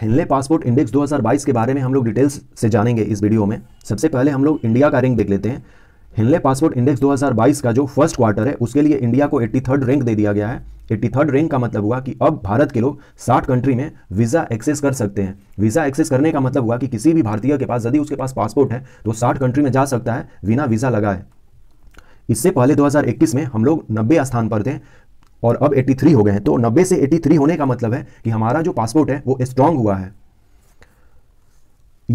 हिनले passport index 2022 के बारे में हम लोग डिटेल्स से जानेंगे इस वीडियो में सबसे पहले हम लोग इंडिया का रैंक देख लेते हैं हिनले पासपोर्ट इंडेक्स 2022 का जो फर्स्ट क्वार्टर है उसके लिए इंडिया को 83rd रैंक दे दिया गया है 83rd रैंक का मतलब हुआ कि अब भारत के लोग साठ कंट्री में वीज़ा एक्सेस कर सकते हैं वीज़ा एक्सेस करने का मतलब हुआ कि किसी भी भारतीय के पास यदि उसके पास पासपोर्ट है तो साठ कंट्री में जा सकता है बिना वीज़ा लगाए इससे पहले 2021 में हम लोग नब्बे स्थान पर थे और अब 83 हो गए हैं तो 90 से 83 होने का मतलब है कि हमारा जो पासपोर्ट है वो स्ट्रांग हुआ है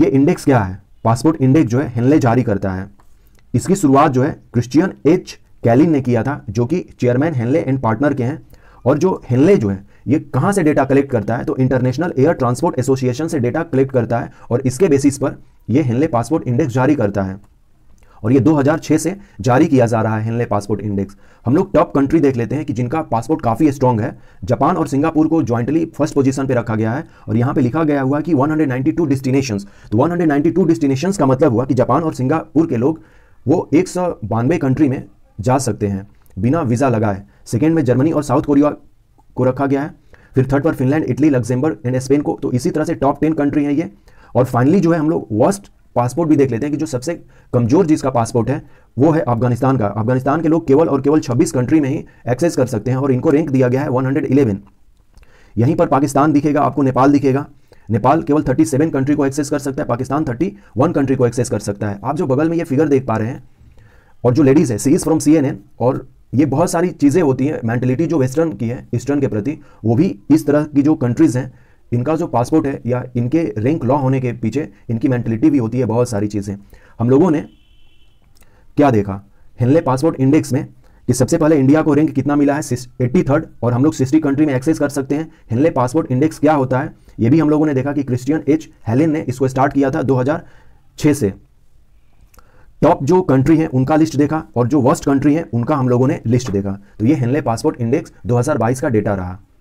ये इंडेक्स क्या है पासपोर्ट इंडेक्स जो है हिनले जारी करता है इसकी शुरुआत जो है क्रिश्चियन एच कैलिन ने किया था जो कि चेयरमैन हेनले एंड पार्टनर के हैं और जो हेनले जो है ये कहां से डेटा कलेक्ट करता है तो इंटरनेशनल एयर ट्रांसपोर्ट एसोसिएशन से डेटा कलेक्ट करता है और इसके बेसिस पर यह हेनले पासपोर्ट इंडेक्स जारी करता है और ये 2006 से जारी किया जा रहा है हिनले पासपोर्ट इंडेक्स हम लोग टॉप कंट्री देख लेते हैं कि जिनका पासपोर्ट काफ़ी स्ट्रॉन्ग है जापान और सिंगापुर को ज्वाइंटली फर्स्ट पोजीशन पे रखा गया है और यहाँ पे लिखा गया हुआ कि 192 डेस्टिनेशंस तो 192 डेस्टिनेशंस का मतलब हुआ कि जापान और सिंगापुर के लोग वो एक कंट्री में जा सकते हैं बिना वीज़ा लगाए सेकेंड में जर्मनी और साउथ कोरिया को रखा गया है फिर थर्ड पर Finland Italy Luxembourg and Spain को तो इसी तरह से टॉप टेन कंट्री है ये और फाइनली जो है हम लोग वर्स्ट पासपोर्ट भी देख लेते हैं कि जो सबसे कमजोर जिसका पासपोर्ट है वो है अफगानिस्तान का अफगानिस्तान के लोग केवल और केवल 26 कंट्री में ही एक्सेस कर सकते हैं और इनको रैंक दिया गया है 111 यहीं पर पाकिस्तान दिखेगा आपको नेपाल दिखेगा नेपाल केवल 37 कंट्री को एक्सेस कर सकता है पाकिस्तान 31 कंट्री को एक्सेस कर सकता है आप जो बगल में ये फिगर देख पा रहे हैं और जो लेडीज़ है सी फ्रॉम सी और ये बहुत सारी चीज़ें होती हैं मैंटेलिटी जो वेस्टर्न की है ईस्टर्न के प्रति वो भी इस तरह की जो कंट्रीज़ हैं इनका जो पासपोर्ट है या इनके रैंक लॉ होने के पीछे इनकी मेंटेलिटी भी होती है बहुत सारी चीज़ें हम लोगों ने क्या देखा हेनले पासपोर्ट इंडेक्स में कि सबसे पहले इंडिया को रैंक कितना मिला है एट्टी थर्ड और हम लोग सिस्टी कंट्री में एक्सेस कर सकते हैं हेनले पासपोर्ट इंडेक्स क्या होता है ये भी हम लोगों ने देखा कि क्रिस्टियन एच हेलिन ने इसको स्टार्ट किया था दो से टॉप जो कंट्री है उनका लिस्ट देखा और जो वर्स्ट कंट्री है उनका हम लोगों ने लिस्ट देखा तो ये हेनले पासपोर्ट इंडेक्स 2022 का डेटा रहा